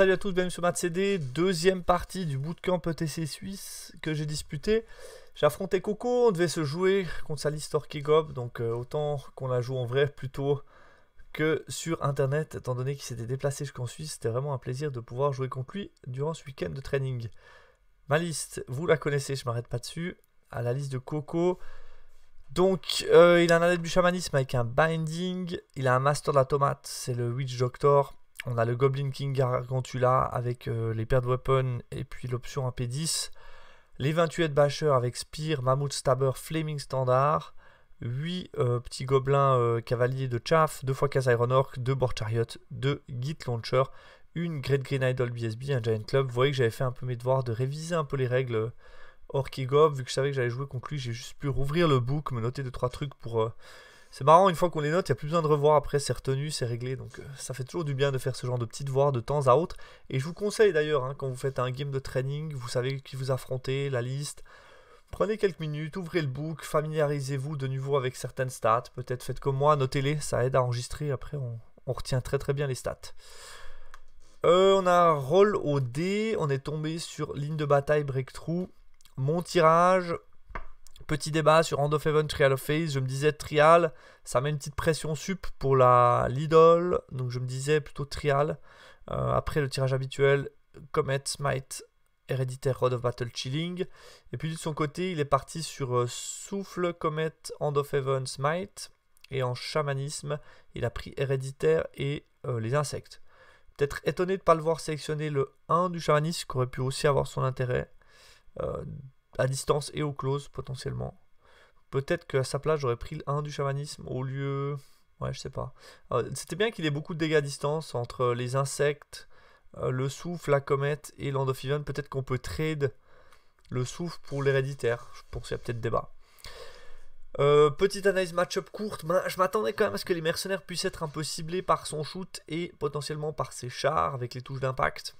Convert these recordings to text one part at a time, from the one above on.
Salut à tous, bienvenue sur MatCD. deuxième partie du bootcamp ETC Suisse que j'ai disputé. J'ai affronté Coco, on devait se jouer contre sa liste Orkigob, donc euh, autant qu'on la joue en vrai plutôt que sur internet, étant donné qu'il s'était déplacé jusqu'en Suisse, c'était vraiment un plaisir de pouvoir jouer contre lui durant ce week-end de training. Ma liste, vous la connaissez, je m'arrête pas dessus, à la liste de Coco. Donc, euh, il a un adepte du chamanisme avec un binding, il a un master de la tomate, c'est le Witch Doctor on a le Goblin King Gargantula avec euh, les paires de weapons et puis l'option ap 10 Les 28 bashers avec Spear, Mammoth Stabber, Flaming Standard. 8 euh, petits gobelins euh, cavaliers de Chaff, 2 fois casse Iron Orc, 2 Board Chariot, 2 Git Launcher, une Great Green Idol BSB, un Giant Club. Vous voyez que j'avais fait un peu mes devoirs de réviser un peu les règles et Vu que je savais que j'allais jouer conclu, j'ai juste pu rouvrir le book, me noter 2-3 trucs pour c'est marrant, une fois qu'on les note, il n'y a plus besoin de revoir après, c'est retenu, c'est réglé. Donc euh, ça fait toujours du bien de faire ce genre de petites voix de temps à autre. Et je vous conseille d'ailleurs, hein, quand vous faites un game de training, vous savez qui vous affrontez, la liste. Prenez quelques minutes, ouvrez le book, familiarisez-vous de nouveau avec certaines stats. Peut-être faites comme moi, notez-les, ça aide à enregistrer. Après, on, retient très très bien les stats. Euh, on a roll au dé, on est tombé sur ligne de bataille breakthrough. Mon tirage, Petit débat sur Hand of Heaven, Trial of Face. Je me disais Trial, ça met une petite pression sup pour la Lidl. Donc je me disais plutôt Trial. Euh, après le tirage habituel, Comet, Smite, Héréditaire, Road of Battle, Chilling. Et puis de son côté, il est parti sur euh, Souffle, Comet, Hand of Heaven, Smite. Et en chamanisme, il a pris Héréditaire et euh, les insectes. Peut-être étonné de ne pas le voir sélectionner le 1 du chamanisme, qui aurait pu aussi avoir son intérêt à distance et au close potentiellement. Peut-être qu'à sa place, j'aurais pris le 1 du chamanisme au lieu. Ouais, je sais pas. Euh, c'était bien qu'il ait beaucoup de dégâts à distance entre les insectes, euh, le souffle, la comète et Land Peut-être qu'on peut trade le souffle pour l'héréditaire. Je pense qu'il a peut-être débat. Euh, petite analyse match-up courte, ben, je m'attendais quand même à ce que les mercenaires puissent être un peu ciblés par son shoot et potentiellement par ses chars avec les touches d'impact.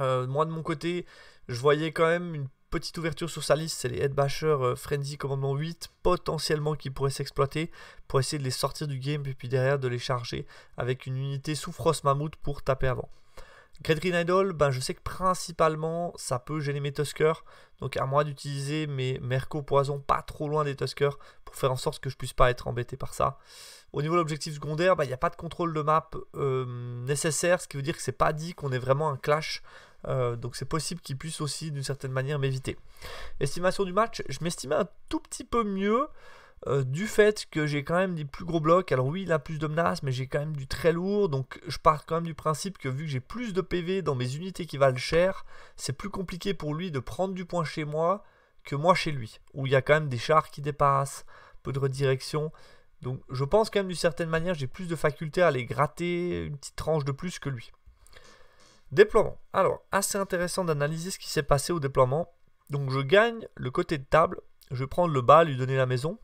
moi de mon côté, je voyais quand même une Petite ouverture sur sa liste, c'est les Headbasher euh, Frenzy Commandement 8, potentiellement qui pourraient s'exploiter pour essayer de les sortir du game et puis derrière de les charger avec une unité sous Frost Mammouth pour taper avant. Great Green Idol, ben, je sais que principalement ça peut gêner mes Tuskers, donc à moi d'utiliser mes Merco Poison pas trop loin des Tuskers pour faire en sorte que je puisse pas être embêté par ça. Au niveau de l'objectif secondaire, ben, il n'y a pas de contrôle de map euh, nécessaire, ce qui veut dire que c'est pas dit qu'on est vraiment un clash euh, donc c'est possible qu'il puisse aussi d'une certaine manière m'éviter. Estimation du match, je m'estimais un tout petit peu mieux. Euh, du fait que j'ai quand même des plus gros blocs, alors oui il a plus de menaces mais j'ai quand même du très lourd donc je pars quand même du principe que vu que j'ai plus de PV dans mes unités qui valent cher, c'est plus compliqué pour lui de prendre du point chez moi que moi chez lui, où il y a quand même des chars qui dépassent, peu de redirection, donc je pense quand même d'une certaine manière j'ai plus de faculté à les gratter une petite tranche de plus que lui. Déploiement. Alors, assez intéressant d'analyser ce qui s'est passé au déploiement. Donc, je gagne le côté de table. Je vais prendre le bas, lui donner la maison.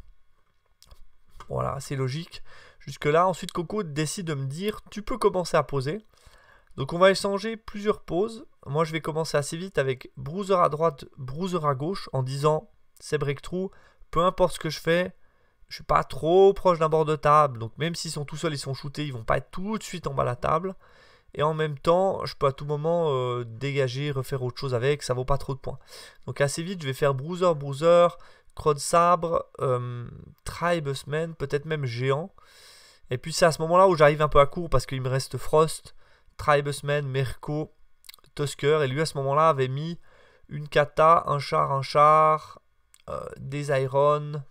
Voilà, c'est logique. Jusque-là, ensuite, Coco décide de me dire, tu peux commencer à poser. Donc, on va échanger plusieurs poses Moi, je vais commencer assez vite avec Bruiser à droite, Bruiser à gauche, en disant, c'est breakthrough. Peu importe ce que je fais, je suis pas trop proche d'un bord de table. Donc, même s'ils sont tout seuls, ils sont shootés, ils vont pas être tout de suite en bas à la table et en même temps je peux à tout moment euh, dégager, refaire autre chose avec, ça vaut pas trop de points. Donc assez vite je vais faire Bruiser, Bruiser, Croc Sabre, euh, Tribusman, peut-être même Géant. Et puis c'est à ce moment-là où j'arrive un peu à court parce qu'il me reste Frost, Tribusman, Merco, Tusker. Et lui à ce moment-là avait mis une kata, un char, un char, euh, des Iron,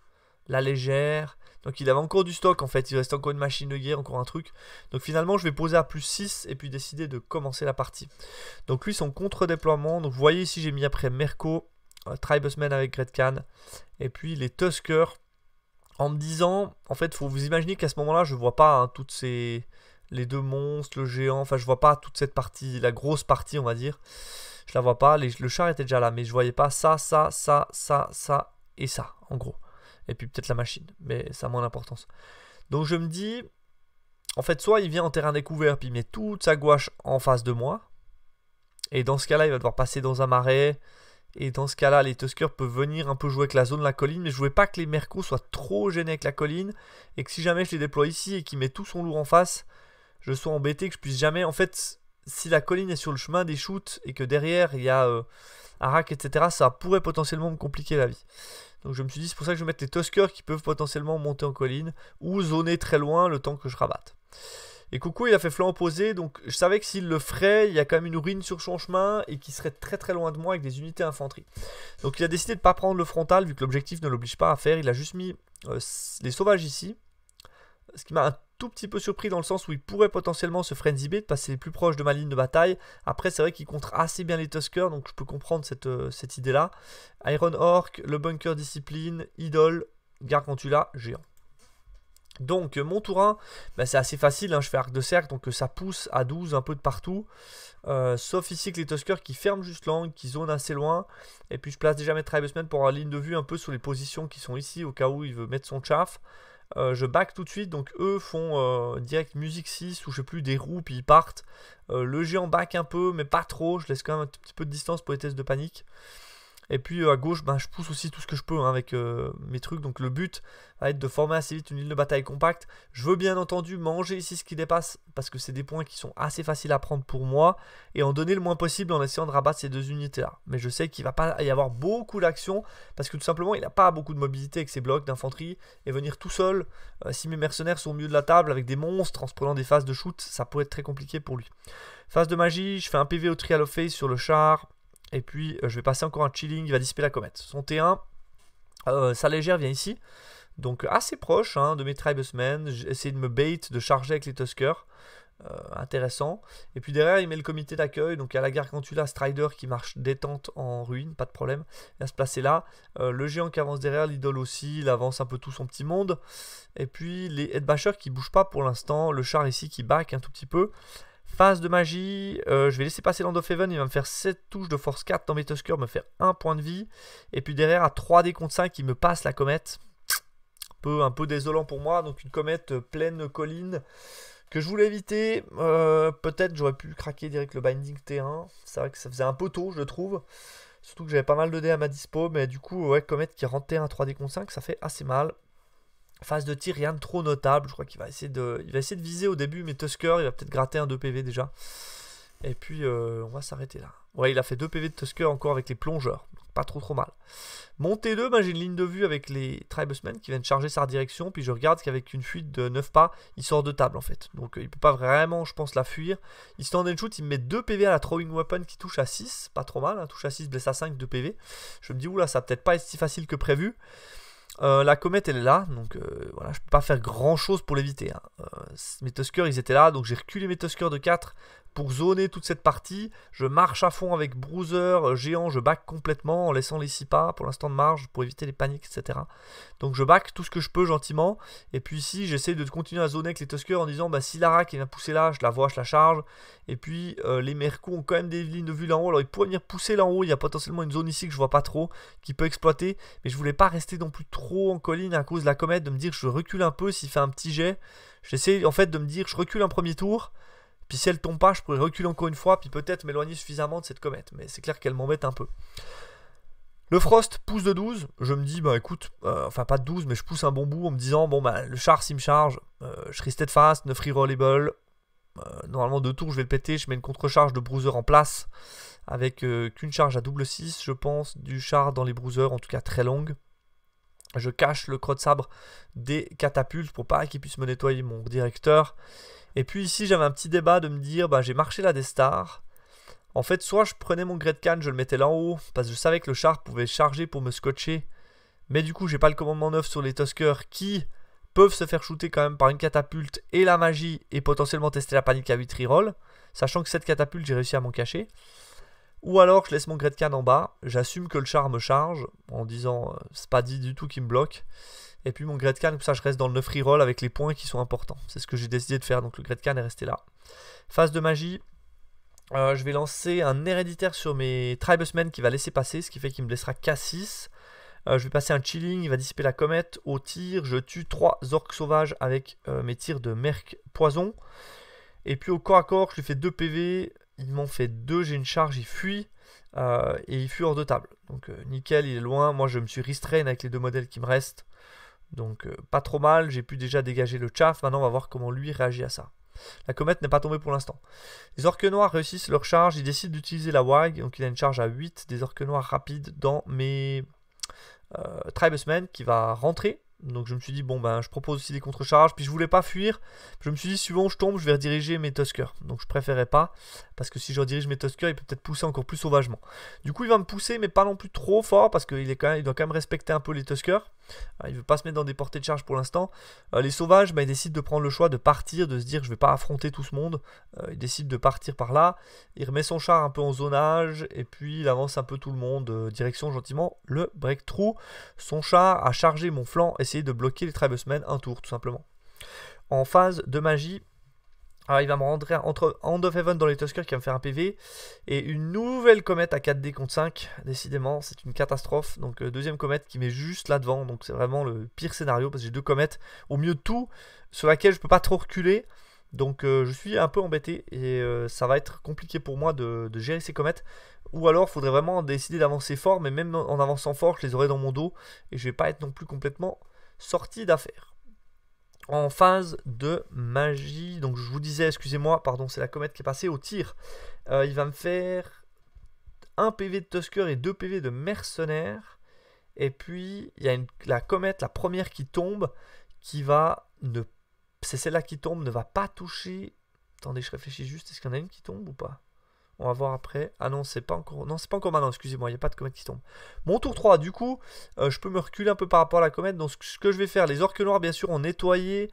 la légère donc il avait encore du stock en fait, il restait encore une machine de guerre, encore un truc. Donc finalement je vais poser à plus 6 et puis décider de commencer la partie. Donc lui son contre-déploiement, donc vous voyez ici j'ai mis après Merco, euh, Tribusman avec Gretkan, et puis les Tuskers. En me disant, en fait, faut vous imaginer qu'à ce moment-là, je vois pas hein, toutes ces, les deux monstres, le géant, enfin je vois pas toute cette partie, la grosse partie on va dire. Je la vois pas, le char était déjà là, mais je voyais pas ça, ça, ça, ça, ça et ça, en gros et puis peut-être la machine, mais ça a moins d'importance. Donc je me dis, en fait, soit il vient en terrain découvert, puis il met toute sa gouache en face de moi, et dans ce cas-là, il va devoir passer dans un marais, et dans ce cas-là, les Tuskers peuvent venir un peu jouer avec la zone, la colline, mais je ne voulais pas que les Mercos soient trop gênés avec la colline, et que si jamais je les déploie ici et qu'il met tout son lourd en face, je sois embêté, que je puisse jamais... En fait, si la colline est sur le chemin des shoots, et que derrière, il y a... Arak, euh, etc., ça pourrait potentiellement me compliquer la vie. Donc je me suis dit, c'est pour ça que je vais mettre les Tuskers qui peuvent potentiellement monter en colline ou zoner très loin le temps que je rabatte. Et Coucou, il a fait flanc opposé, donc je savais que s'il le ferait, il y a quand même une ruine sur son chemin et qu'il serait très très loin de moi avec des unités d'infanterie. Donc il a décidé de ne pas prendre le frontal vu que l'objectif ne l'oblige pas à faire. Il a juste mis euh, les sauvages ici, ce qui m'a un tout petit peu surpris dans le sens où il pourrait potentiellement se frenzy bait, passer plus proche de ma ligne de bataille. Après, c'est vrai qu'il contre assez bien les Tuskers, donc je peux comprendre euh, cette, idée-là. Iron Orc, le Bunker Discipline, Idol, Gargantula, Géant. Donc euh, mon tour 1, bah, c'est assez facile, hein, je fais arc de cercle, donc euh, ça pousse à 12 un peu de partout. sauf ici que les Tuskers qui ferment juste l'angle, qui zone assez loin. Et puis je place déjà mes Tribesmen pour avoir ligne de vue un peu sur les positions qui sont ici, au cas où il veut mettre son chaff. Euh, je back tout de suite, donc eux font euh, direct music 6 ou je sais plus des roues, puis ils partent. Euh, le géant back un peu, mais pas trop, je laisse quand même un petit peu de distance pour les tests de panique. Et puis euh, à gauche, ben, je pousse aussi tout ce que je peux hein, avec euh, mes trucs. Donc le but va être de former assez vite une île de bataille compacte. Je veux bien entendu manger ici ce qui dépasse parce que c'est des points qui sont assez faciles à prendre pour moi. Et en donner le moins possible en essayant de rabattre ces deux unités-là. Mais je sais qu'il va pas y avoir beaucoup d'action parce que tout simplement il n'a pas beaucoup de mobilité avec ses blocs d'infanterie. Et venir tout seul, euh, si mes mercenaires sont au milieu de la table avec des monstres en se prenant des phases de shoot, ça peut être très compliqué pour lui. Phase de magie, je fais un PV au Trial of Face sur le char. Et puis euh, je vais passer encore un chilling, il va dissiper la comète. Son T1, euh, sa légère vient ici. Donc assez proche hein, de mes Tribusmen, J'ai essayé de me bait, de charger avec les Tuskers. Euh, intéressant. Et puis derrière, il met le comité d'accueil. Donc il y a la Gargantula Strider qui marche détente en ruine, pas de problème. Il va se placer là. le géant qui avance derrière, l'idole aussi, il avance un peu tout son petit monde. Et puis les headbashers qui bougent pas pour l'instant. Le char ici qui back un tout petit peu. Phase de magie, euh, je vais laisser passer Land of Heaven, il va me faire 7 touches de force 4 dans mes me faire 1 point de vie. Et puis derrière, à 3D contre 5, il me passe la comète. Un peu, désolant pour moi, donc une comète euh, pleine colline que je voulais éviter. Euh, peut-être j'aurais pu craquer direct le Binding T1. C'est vrai que ça faisait un peu tôt, je trouve. Surtout que j'avais pas mal de dés à ma dispo, mais du coup, ouais, comète qui rentre T1 3D contre 5, ça fait assez mal. Phase de tir, rien de trop notable. Je crois qu'il va essayer de, va essayer de viser au début, mais Tusker, il va peut-être gratter un 2 PV déjà. Et puis, euh, on va s'arrêter là. Ouais, il a fait 2 PV de Tusker encore avec les plongeurs. pas trop trop mal. Montée 2, j'ai une ligne de vue avec les Tribesmen qui viennent charger sa direction. Puis je regarde qu'avec une fuite de 9 pas, il sort de table en fait. Donc euh, il peut pas vraiment, je pense, la fuir. Il se tend and shoot, il met 2 PV à la Throwing Weapon qui touche à 6. Pas trop mal, hein, touche à 6, blesse à 5, 2 PV. Je me dis, oula, ça va peut-être pas être si facile que prévu. Euh, la comète, elle est là, donc euh, voilà, je peux pas faire grand chose pour l'éviter. Hein. Euh, mes Tuskers, ils étaient là, donc j'ai reculé mes Tuskers de 4 pour zoner toute cette partie. Je marche à fond avec Bruiser, euh, Géant, je back complètement en laissant les 6 pas pour l'instant de marge pour éviter les paniques, etc. Donc je back tout ce que je peux gentiment. Et puis ici, j'essaie de continuer à zoner avec les Tuskers en disant bah, si Lara qui vient pousser là, je la vois, je la charge. Et puis euh, les Mercos ont quand même des lignes de vue là haut. Alors ils pourraient venir pousser là haut. Il y a potentiellement une zone ici que je vois pas trop qui peut exploiter. Mais je voulais pas rester non plus trop en colline à cause de la comète, de me dire je recule un peu s'il fait un petit jet. J'essaie en fait de me dire je recule un premier tour. Puis si elle tombe pas, je pourrais reculer encore une fois, puis peut-être m'éloigner suffisamment de cette comète. Mais c'est clair qu'elle m'embête un peu. Le Frost pousse de 12, je me dis, bah écoute, euh, enfin pas de 12, mais je pousse un bon bout en me disant, bon bah le char s'il me charge, euh, je risque de face, 9 rerollable, rollable. Euh, normalement deux tours je vais le péter, je mets une contre-charge de bruiser en place, avec qu'une charge à double 6, je pense, du char dans les bruiseurs, en tout cas très longue. Je cache le crot de sabre des catapultes pour pas qu'ils puissent me nettoyer mon directeur. Et puis ici, j'avais un petit débat de me dire, bah, j'ai marché la des stars. En fait, soit je prenais mon de can, je le mettais là en haut, parce que je savais que le char pouvait charger pour me scotcher. Mais du coup, j'ai pas le commandement neuf sur les Tuskers qui peuvent se faire shooter quand même par une catapulte et la magie et potentiellement tester la panique à 8 rerolls. Sachant que cette catapulte, j'ai réussi à m'en cacher. Ou alors je laisse mon Gretkan en bas, j'assume que le char me charge, en disant euh, c'est pas dit du tout qu'il me bloque. Et puis mon Gretkan, can, comme ça je reste dans le 9 reroll avec les points qui sont importants. C'est ce que j'ai décidé de faire, donc le Gretkan est resté là. Phase de magie, euh, je vais lancer un héréditaire sur mes tribesmen qui va laisser passer, ce qui fait qu'il me laissera K6. Euh, je vais passer un chilling, il va dissiper la comète. Au tir, je tue 3 orques sauvages avec mes tirs de merc poison. Et puis au corps à corps, je lui fais 2 PV, ils m'ont fait deux, j'ai une charge, il fuit. Euh, et il fuit hors de table. Donc euh, nickel, il est loin. Moi, je me suis restrain avec les deux modèles qui me restent. Donc euh, pas trop mal, j'ai pu déjà dégager le chaff. Maintenant, on va voir comment lui réagit à ça. La comète n'est pas tombée pour l'instant. Les orques noirs réussissent leur charge, ils décident d'utiliser la WAG. Donc il a une charge à 8 des orques noirs rapides dans mes tribesmen qui va rentrer. Donc je me suis dit, bon ben je propose aussi des contre-charges, puis je voulais pas fuir. Je me suis dit, suivant je tombe, je vais rediriger mes Tuskers. Donc je préférais pas, parce que si je redirige mes Tuskers, il peut peut-être pousser encore plus sauvagement. Du coup il va me pousser, mais pas non plus trop fort, parce qu'il doit quand même respecter un peu les Tuskers. Ah, il ne veut pas se mettre dans des portées de charge pour l'instant. Euh, les sauvages, bah, ils décident de prendre le choix de partir, de se dire je vais pas affronter tout ce monde. Euh, il décide de partir par là. Il remet son char un peu en zonage et puis il avance un peu tout le monde euh, direction gentiment le breakthrough. Son char a chargé mon flanc, essayé de bloquer les semaine un tour tout simplement. En phase de magie, alors, ah, il va me rendre entre End of Heaven dans les Tuskers qui va me faire un PV. Et une nouvelle comète à 4D contre 5. Décidément, c'est une catastrophe. Donc, euh, deuxième comète qui met juste là devant. Donc, c'est vraiment le pire scénario parce que j'ai deux comètes au mieux de tout sur laquelle je peux pas trop reculer. Donc, euh, je suis un peu embêté et euh, ça va être compliqué pour moi de, gérer ces comètes. Ou alors, il faudrait vraiment décider d'avancer fort. Mais même en avançant fort, je les aurai dans mon dos et je vais pas être non plus complètement sorti d'affaire en phase de magie. Donc je vous disais, excusez-moi, pardon, c'est la comète qui est passée au tir. Euh, il va me faire un PV de Tusker et 2 PV de mercenaire. Et puis il y a une, la comète, la première qui tombe, qui va ne. C'est celle-là qui tombe, ne va pas toucher. Attendez, je réfléchis juste, est-ce qu'il y en a une qui tombe ou pas on va voir après. Ah non, c'est pas encore. Non, c'est pas encore maintenant, excusez-moi, il n'y a pas de comète qui tombe. Mon tour 3, du coup, euh, je peux me reculer un peu par rapport à la comète. Donc ce que je vais faire, les orques noirs, bien sûr, ont nettoyé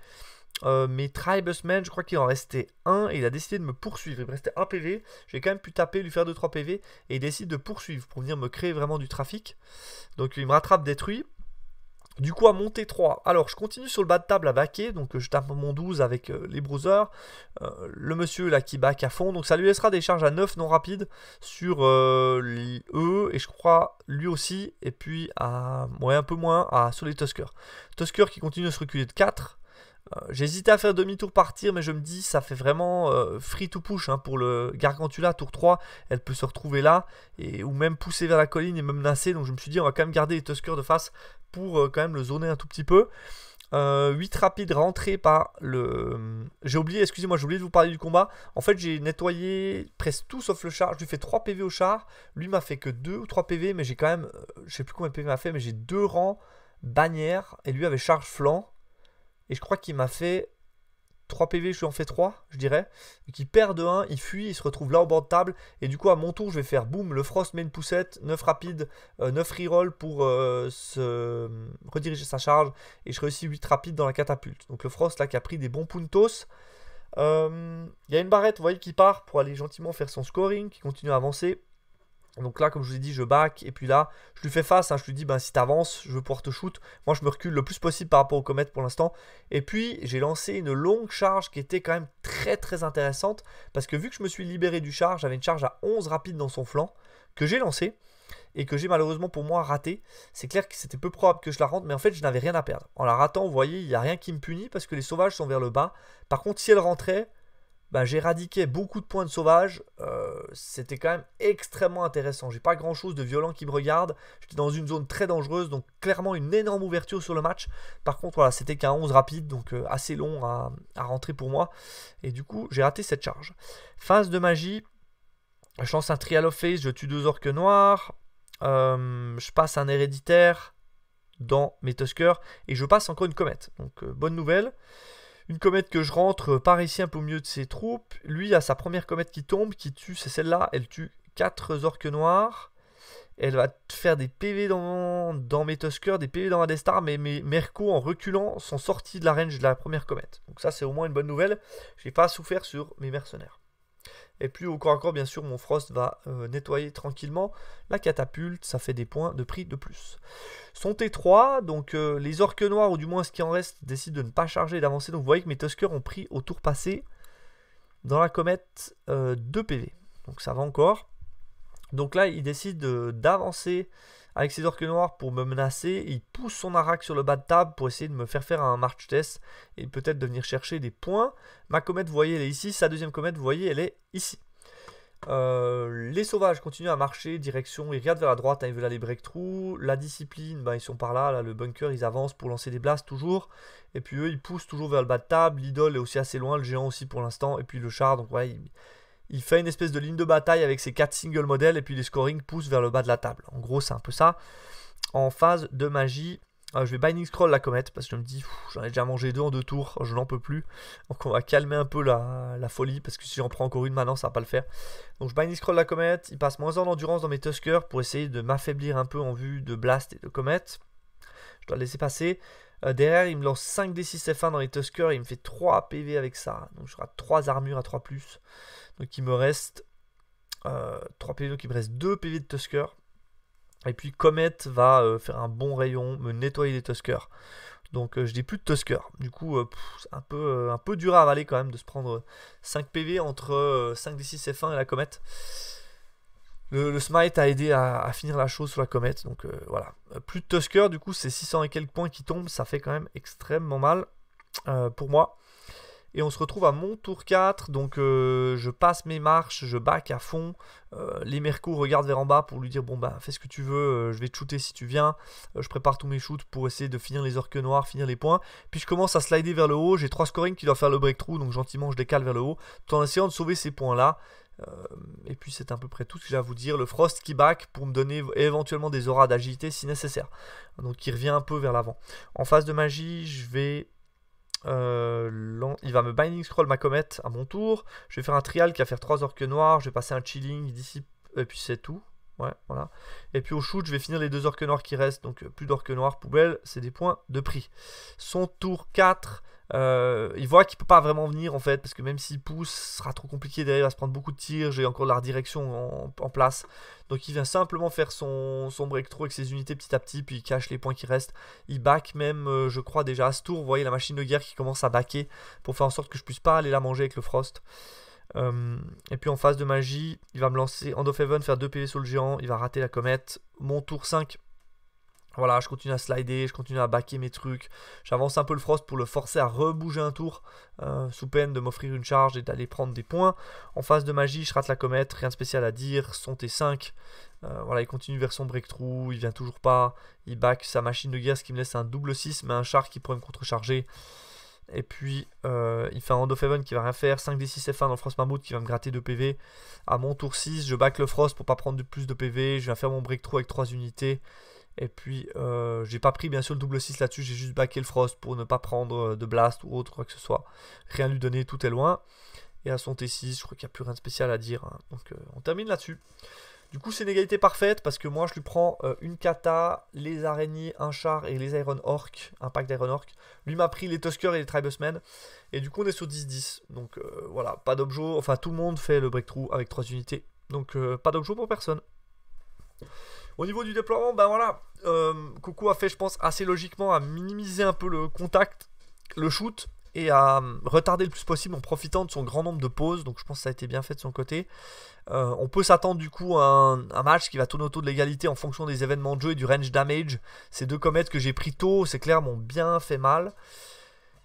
mes euh, mes tribesmen. Je crois qu'il en restait un et il a décidé de me poursuivre. Il me restait un PV. J'ai quand même pu taper, lui faire 2-3 PV. Et il décide de poursuivre pour venir me créer vraiment du trafic. Donc il me rattrape détruit. Du coup, à monter 3. Alors, je continue sur le bas de table à baquer. Donc, euh, je tape mon 12 avec euh, les browsers, euh, le monsieur là qui back à fond. Donc, ça lui laissera des charges à 9 non rapides sur eux E. Et je crois lui aussi. Et puis, à, un peu moins à, sur les Tuskers. Tusker qui continue à se reculer de 4. Euh, hésité à faire demi-tour partir, mais je me dis, ça fait vraiment euh, free to push hein, pour le Gargantula, tour 3. Elle peut se retrouver là, et, ou même pousser vers la colline et me menacer. Donc je me suis dit, on va quand même garder les Tuskers de face pour euh, quand même le zoner un tout petit peu. 8 rapides rentrés par le... J'ai oublié, excusez-moi, j'ai oublié de vous parler du combat. En fait, j'ai nettoyé presque tout sauf le char. Je lui fais 3 PV au char. Lui m'a fait que 2 ou 3 PV, mais j'ai quand même... Je sais plus combien de PV m'a fait, mais j'ai 2 rangs bannières. Et lui avait charge flanc. Et je crois qu'il m'a fait 3 PV, je lui en fais 3, je dirais. Donc il perd de 1, il fuit, il se retrouve là au bord de table. Et du coup, à mon tour, je vais faire boum, le Frost met une poussette, 9 rapides, 9 euh, rerolls pour euh, se euh, rediriger sa charge. Et je réussis 8 rapides dans la catapulte. Donc le Frost là qui a pris des bons puntos. Il y a une barrette, vous voyez, qui part pour aller gentiment faire son scoring, qui continue à avancer. Donc là, comme je vous ai dit, je back et puis là, je lui fais face. Hein. je lui dis, ben, si t'avances, je veux pouvoir te shoot. Moi, je me recule le plus possible par rapport au comète pour l'instant. Et puis, j'ai lancé une longue charge qui était quand même très très intéressante parce que vu que je me suis libéré du charge, j'avais une charge à 11 rapide dans son flanc que j'ai lancé et que j'ai malheureusement pour moi raté. C'est clair que c'était peu probable que je la rentre, mais en fait je n'avais rien à perdre. En la ratant, vous voyez, il n'y a rien qui me punit parce que les sauvages sont vers le bas. Par contre, si elle rentrait, bah, éradiqué beaucoup de points de sauvage. Euh, c'était quand même extrêmement intéressant. J'ai pas grand chose de violent qui me regarde. J'étais dans une zone très dangereuse, donc clairement une énorme ouverture sur le match. Par contre, voilà, c'était qu'un 11 rapide, donc euh, assez long à, rentrer pour moi. Et du coup, j'ai raté cette charge. Phase de magie. Je lance un Trial of Face, je tue deux orques noirs. Euh, je passe un héréditaire dans mes Tuskers. Et je passe encore une comète. Donc, bonne nouvelle. Une comète que je rentre euh, par ici un peu au milieu de ses troupes. Lui a sa première comète qui tombe, qui tue, c'est celle-là. Elle tue 4 orques noirs. Elle va faire des PV dans, dans mes Tuskers, des PV dans ma Destar, mais mes mercos en reculant sont sortis de la range de la première comète. Donc ça c'est au moins une bonne nouvelle. Je n'ai pas souffert sur mes mercenaires. Et plus au corps à bien sûr, mon Frost va euh, nettoyer tranquillement la catapulte. Ça fait des points de prix de plus. Sont T3, donc euh, les orques noirs, ou du moins ce qui en reste, décident de ne pas charger et d'avancer. Donc vous voyez que mes Tuskers ont pris au tour passé dans la comète 2 euh, PV. Donc ça va encore. Donc là, ils décident d'avancer avec ses orques noirs pour me menacer, il pousse son araque sur le bas de table pour essayer de me faire faire un march test et peut-être de venir chercher des points. Ma comète, vous voyez, elle est ici. Sa deuxième comète, vous voyez, elle est ici. Euh, les sauvages continuent à marcher, direction, ils regardent vers la droite, hein, ils veulent aller breakthrough. La discipline, ben, ils sont par là, le bunker, ils avancent pour lancer des blasts toujours. Et puis eux, ils poussent toujours vers le bas de table. L'idole est aussi assez loin, le géant aussi pour l'instant. Et puis le char, donc ouais, il fait une espèce de ligne de bataille avec ses quatre single models et puis les scoring poussent vers le bas de la table. En gros, c'est un peu ça. En phase de magie, euh, je vais Binding Scroll la comète parce que je me dis, j'en ai déjà mangé deux en deux tours, je n'en peux plus. Donc on va calmer un peu la, folie parce que si j'en prends encore une maintenant, ça va pas le faire. Donc je Binding Scroll la comète, il passe moins en endurance dans mes Tuskers pour essayer de m'affaiblir un peu en vue de Blast et de comète. Je dois laisser passer. Euh, derrière, il me lance 5 D6 F1 dans les Tuskers et il me fait 3 PV avec ça. Donc je rate 3 armures à 3 plus. Donc il me reste 3 euh, PV, donc il me reste 2 PV de Tusker. Et puis Comet va euh, faire un bon rayon, me nettoyer des Tuskers. Donc je n'ai plus de Tusker. Du coup, c'est un peu, un peu dur à avaler quand même de se prendre 5 PV entre 5 D6 F1 et la Comet. Le, smite a aidé à, finir la chose sur la comète, donc euh, voilà. Euh, plus de Tusker, du coup, c'est 600 et quelques points qui tombent, ça fait quand même extrêmement mal euh, pour moi. Et on se retrouve à mon tour 4, donc euh, je passe mes marches, je back à fond. Euh, les Mercos regardent vers en bas pour lui dire Bon, bah, fais ce que tu veux, euh, je vais te shooter si tu viens. je prépare tous mes shoots pour essayer de finir les orques noirs, finir les points. Puis je commence à slider vers le haut. J'ai trois scoring qui doivent faire le breakthrough, donc gentiment je décale vers le haut, tout en essayant de sauver ces points-là. et puis c'est à peu près tout ce que j'ai à vous dire. Le Frost qui back pour me donner éventuellement des auras d'agilité si nécessaire. Donc il revient un peu vers l'avant. En phase de magie, je vais euh, il va me Binding Scroll ma comète à mon tour. Je vais faire un trial qui va faire 3 orques noirs. Je vais passer un chilling d'ici. Et puis c'est tout. Ouais, voilà. Et puis au shoot, je vais finir les deux orques noirs qui restent. Donc euh, plus d'orques noirs, poubelle, c'est des points de prix. Son tour 4, il voit qu'il peut pas vraiment venir en fait, parce que même s'il pousse, ce sera trop compliqué derrière, à se prendre beaucoup de tirs, j'ai encore la redirection en, place. Donc il vient simplement faire son, son breakthrough avec ses unités petit à petit, puis il cache les points qui restent. Il back même, euh, je crois déjà à ce tour, vous voyez la machine de guerre qui commence à backer pour faire en sorte que je puisse pas aller la manger avec le frost. Euh, et puis en phase de magie, il va me lancer End of Heaven, faire 2 PV sur le géant, il va rater la comète. Mon tour 5, voilà, je continue à slider, je continue à backer mes trucs. J'avance un peu le frost pour le forcer à rebouger un tour, euh, sous peine de m'offrir une charge et d'aller prendre des points. En phase de magie, je rate la comète, rien de spécial à dire, son T5. Euh, voilà, il continue vers son breakthrough, il vient toujours pas. Il back sa machine de guerre, ce qui me laisse un double 6, mais un char qui pourrait me contrecharger. Et puis, euh, il fait un hand of heaven qui va rien faire. 5d6 F1 dans le Frost Mammoth qui va me gratter 2 PV. À mon tour 6, je back le Frost pour pas prendre plus de PV. Je viens faire mon breakthrough avec 3 unités. Et puis, euh, j'ai pas pris bien sûr le double 6 là-dessus. J'ai juste backé le Frost pour ne pas prendre euh, de blast ou autre, quoi que ce soit. Rien lui donner, tout est loin. Et à son T6, je crois qu'il n'y a plus rien de spécial à dire. Hein. Donc, on termine là-dessus. Du coup, c'est une égalité parfaite parce que moi, je lui prends euh, une kata, les araignées, un char et les Iron Orcs, un pack d'Iron Orcs. Lui m'a pris les Tuskers et les Tribesmen. Et du coup, on est sur 10-10. Donc euh, voilà, pas d'objo. Enfin, tout le monde fait le breakthrough avec 3 unités. Donc euh, pas d'objo pour personne. Au niveau du déploiement, ben voilà, Coco a fait, je pense, assez logiquement à minimiser un peu le contact, le shoot et à euh, retarder le plus possible en profitant de son grand nombre de pauses. Donc je pense que ça a été bien fait de son côté. Euh, on peut s'attendre du coup à un, un, match qui va tourner autour de l'égalité en fonction des événements de jeu et du range damage. Ces deux comètes que j'ai pris tôt, c'est clair, m'ont bien fait mal.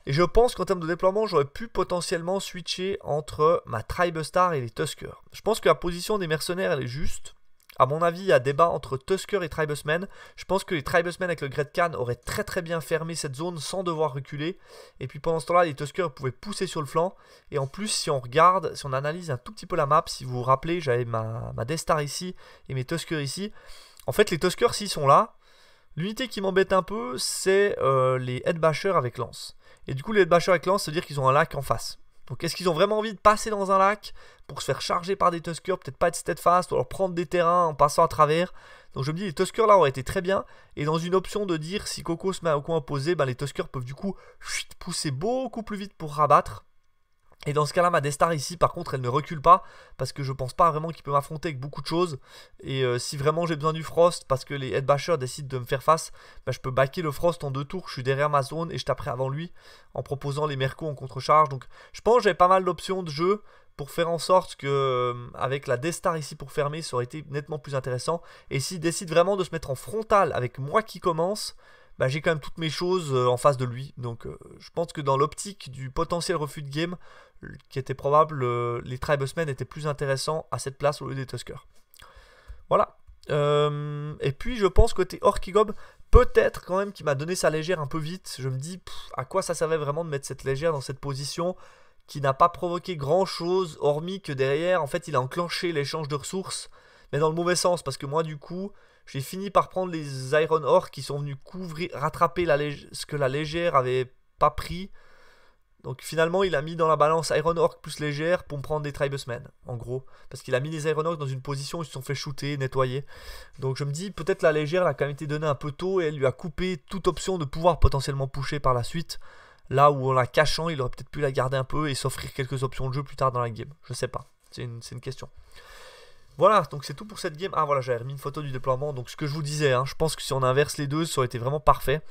Et je pense qu'en termes de déploiement, j'aurais pu potentiellement switcher entre ma Tribe Star et les Tuskers. Je pense que la position des mercenaires, elle est juste. À mon avis, il y a débat entre Tusker et Tribusmen, Je pense que les Tribusmen avec le Great Khan auraient très très bien fermé cette zone sans devoir reculer. Et puis pendant ce temps-là, les Tuskers pouvaient pousser sur le flanc. Et en plus, si on regarde, si on analyse un tout petit peu la map, si vous vous rappelez, j'avais ma, ma Death Star ici et mes Tuskers ici. En fait, les Tuskers, s'ils sont là, l'unité qui m'embête un peu, c'est euh, les Headbashers avec lance. Et du coup, les Headbashers avec lance, c'est dire qu'ils ont un lac en face. Donc est-ce qu'ils ont vraiment envie de passer dans un lac pour se faire charger par des Tuskers, peut-être pas être steadfast, ou alors prendre des terrains en passant à travers Donc je me dis, les Tuskers là auraient été très bien, et dans une option de dire si Coco se met au coin opposé, ben, les Tuskers peuvent du coup pousser beaucoup plus vite pour rabattre. Et dans ce cas-là, ma Destar ici, par contre, elle ne recule pas parce que je pense pas vraiment qu'il peut m'affronter avec beaucoup de choses. Et euh, si vraiment j'ai besoin du Frost parce que les Headbashers décident de me faire face, bah, je peux backer le Frost en deux tours. Je suis derrière ma zone et je taperai avant lui en proposant les Mercos en contre Donc je pense que j'avais pas mal d'options de jeu pour faire en sorte que, euh, avec la Destar ici pour fermer, ça aurait été nettement plus intéressant. Et s'il décide vraiment de se mettre en frontal avec moi qui commence, bah, j'ai quand même toutes mes choses euh, en face de lui. Donc euh, je pense que dans l'optique du potentiel refus de game, qui était probable, euh, les Tribesmen étaient plus intéressants à cette place au lieu des Tuskers. Voilà. et puis je pense côté Orkigob, peut-être quand même qui m'a donné sa légère un peu vite. Je me dis à quoi ça servait vraiment de mettre cette légère dans cette position qui n'a pas provoqué grand chose, hormis que derrière, en fait, il a enclenché l'échange de ressources, mais dans le mauvais sens, parce que moi, du coup, j'ai fini par prendre les Iron Orcs qui sont venus couvrir, rattraper la ce que la légère avait pas pris. Donc finalement, il a mis dans la balance Iron Orc plus légère pour me prendre des Tribesmen, en gros. Parce qu'il a mis les Iron Orcs dans une position où ils se sont fait shooter, nettoyer. Donc je me dis, peut-être la légère l'a quand même été donnée un peu tôt et elle lui a coupé toute option de pouvoir potentiellement pusher par la suite. Là où en la cachant, il aurait peut-être pu la garder un peu et s'offrir quelques options de jeu plus tard dans la game. Je sais pas, c'est une question. Voilà, donc c'est tout pour cette game. Ah voilà, j'avais remis une photo du déploiement. Donc ce que je vous disais, hein, je pense que si on inverse les deux, ça aurait été vraiment parfait.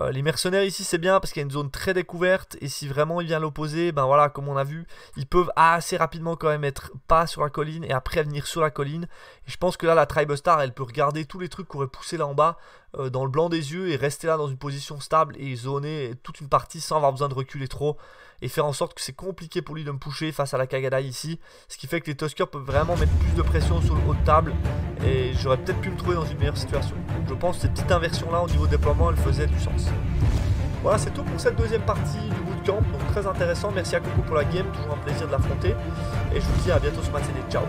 Euh, les mercenaires ici c'est bien parce qu'il y a une zone très découverte et si vraiment il vient l'opposer, ben voilà comme on a vu, ils peuvent assez rapidement quand même être pas sur la colline et après venir sur la colline. Et je pense que là la Tribe Star elle peut regarder tous les trucs qu'aurait poussé là en bas euh, dans le blanc des yeux et rester là dans une position stable et zoner toute une partie sans avoir besoin de reculer trop et faire en sorte que c'est compliqué pour lui de me pousser face à la Kagada ici. Ce qui fait que les Tuskers peuvent vraiment mettre plus de pression sur le haut de table et j'aurais peut-être pu me trouver dans une meilleure situation. Donc je pense que cette petite inversion là au niveau déploiement elle faisait du sens. Voilà, c'est tout pour cette deuxième partie du bootcamp, donc très intéressant. Merci à Coco pour la game, toujours un plaisir de l'affronter. Et je vous dis à bientôt ce matin, Et Ciao